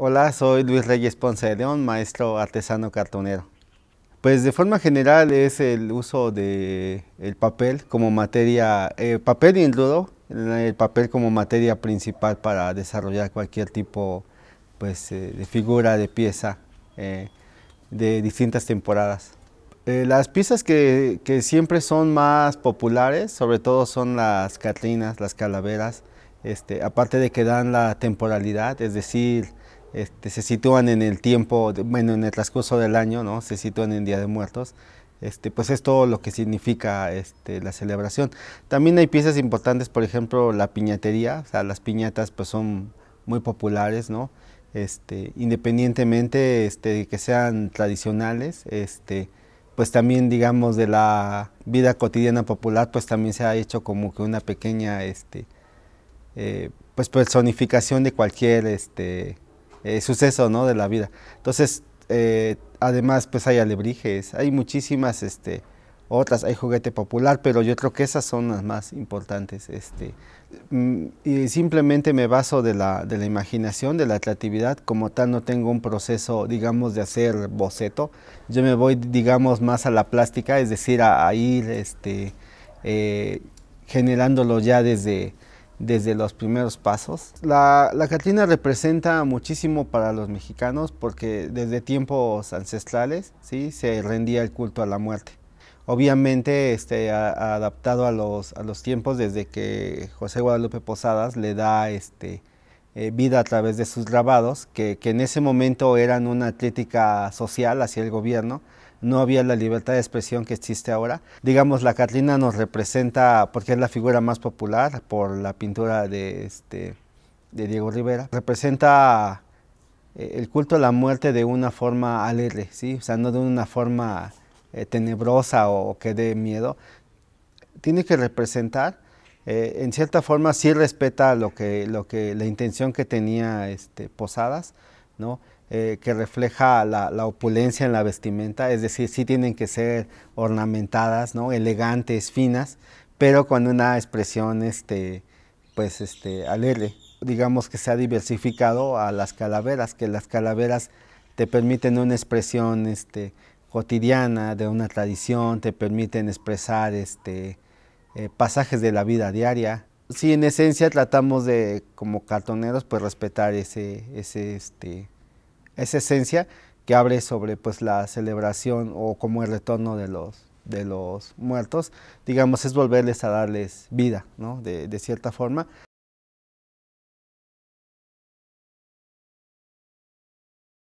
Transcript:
Hola, soy Luis Reyes Ponce de León, maestro artesano cartonero. Pues de forma general es el uso del papel como materia, eh, papel y el papel como materia principal para desarrollar cualquier tipo pues, eh, de figura, de pieza, eh, de distintas temporadas. las piezas que, siempre son más populares, sobre todo son las catrinas, las calaveras, este, aparte de que dan la temporalidad, es decir, este, se sitúan en el tiempo, bueno, en el transcurso del año, ¿no? Se sitúan en Día de Muertos. Este, pues es todo lo que significa este, la celebración. También hay piezas importantes, por ejemplo, la piñatería, o sea, las piñatas pues son muy populares, ¿no? Este, independientemente este, que sean tradicionales, este, pues también digamos de la vida cotidiana popular, pues también se ha hecho como que una pequeña este, eh, pues personificación de cualquier este, eh, suceso ¿no? de la vida. Entonces, eh, además, pues hay alebrijes, hay muchísimas este, otras, hay juguete popular, pero yo creo que esas son las más importantes. Este, mm, y simplemente me baso de la, de la imaginación, de la creatividad, como tal no tengo un proceso, digamos, de hacer boceto. Yo me voy, digamos, más a la plástica, es decir, a, ir este, eh, generándolo ya desde desde los primeros pasos. La, la Catrina representa muchísimo para los mexicanos porque desde tiempos ancestrales ¿sí? se rendía el culto a la muerte. Obviamente este, adaptado a los, a los tiempos desde que José Guadalupe Posadas le da este, eh, vida a través de sus grabados, que, en ese momento eran una crítica social hacia el gobierno, no había la libertad de expresión que existe ahora. Digamos, la Catrina nos representa, porque es la figura más popular por la pintura de, este, de Diego Rivera, representa eh, el culto a la muerte de una forma alegre, ¿sí? o sea, no de una forma eh, tenebrosa o que dé miedo. Tiene que representar eh, en cierta forma sí respeta lo que, lo que, la intención que tenía este, Posadas, ¿no? Eh, que refleja la, opulencia en la vestimenta, es decir, sí tienen que ser ornamentadas, ¿no? elegantes, finas, pero con una expresión este, pues, este, alegre. Digamos que se ha diversificado a las calaveras, que las calaveras te permiten una expresión este, cotidiana de una tradición, te permiten expresar este, eh, pasajes de la vida diaria. Sí, en esencia tratamos de, como cartoneros, pues respetar ese, ese, este, esa esencia que abre sobre pues, la celebración o como el retorno de los, de los muertos. Digamos, es volverles a darles vida, ¿no? de, de cierta forma.